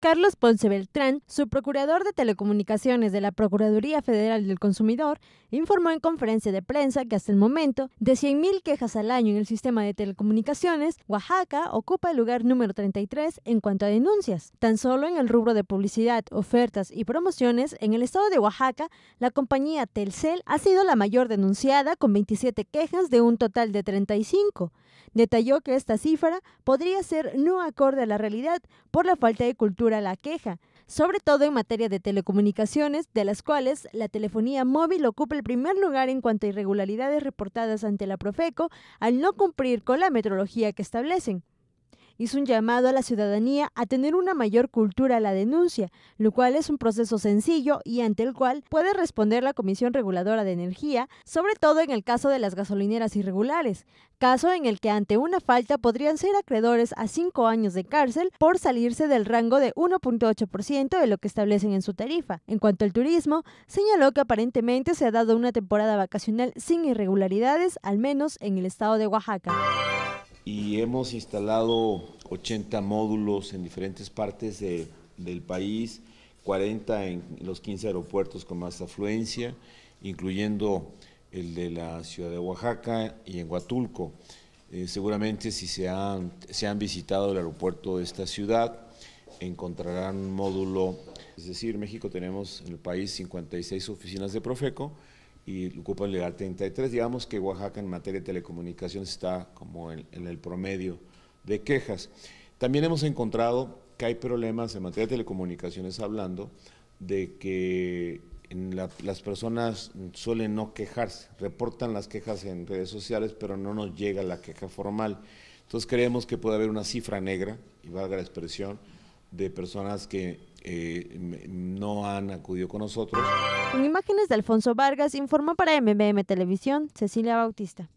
Carlos Ponce Beltrán, subprocurador de Telecomunicaciones de la Procuraduría Federal del Consumidor, informó en conferencia de prensa que hasta el momento, de 100.000 quejas al año en el sistema de telecomunicaciones, Oaxaca ocupa el lugar número 33 en cuanto a denuncias. Tan solo en el rubro de publicidad, ofertas y promociones, en el estado de Oaxaca, la compañía Telcel ha sido la mayor denunciada con 27 quejas de un total de 35. Detalló que esta cifra podría ser no acorde a la realidad por la falta de cultura la queja, sobre todo en materia de telecomunicaciones, de las cuales la telefonía móvil ocupa el primer lugar en cuanto a irregularidades reportadas ante la Profeco al no cumplir con la metrología que establecen hizo un llamado a la ciudadanía a tener una mayor cultura a la denuncia, lo cual es un proceso sencillo y ante el cual puede responder la Comisión Reguladora de Energía, sobre todo en el caso de las gasolineras irregulares, caso en el que ante una falta podrían ser acreedores a cinco años de cárcel por salirse del rango de 1.8% de lo que establecen en su tarifa. En cuanto al turismo, señaló que aparentemente se ha dado una temporada vacacional sin irregularidades, al menos en el estado de Oaxaca y hemos instalado 80 módulos en diferentes partes del país, 40 en los 15 aeropuertos con más afluencia, incluyendo el de la ciudad de Oaxaca y en Huatulco. Eh, seguramente si se han, se visitado el aeropuerto de esta ciudad, encontrarán un módulo. Es decir, México tenemos en el país 56 oficinas de Profeco, y ocupa el legal 33. Digamos que Oaxaca en materia de telecomunicaciones está como en, el promedio de quejas. También hemos encontrado que hay problemas en materia de telecomunicaciones hablando de que las personas suelen no quejarse, reportan las quejas en redes sociales, pero no nos llega la queja formal. Entonces creemos que puede haber una cifra negra, y valga la expresión, de personas que eh, no han acudido con nosotros. Con imágenes de Alfonso Vargas, informó para MBM Televisión Cecilia Bautista.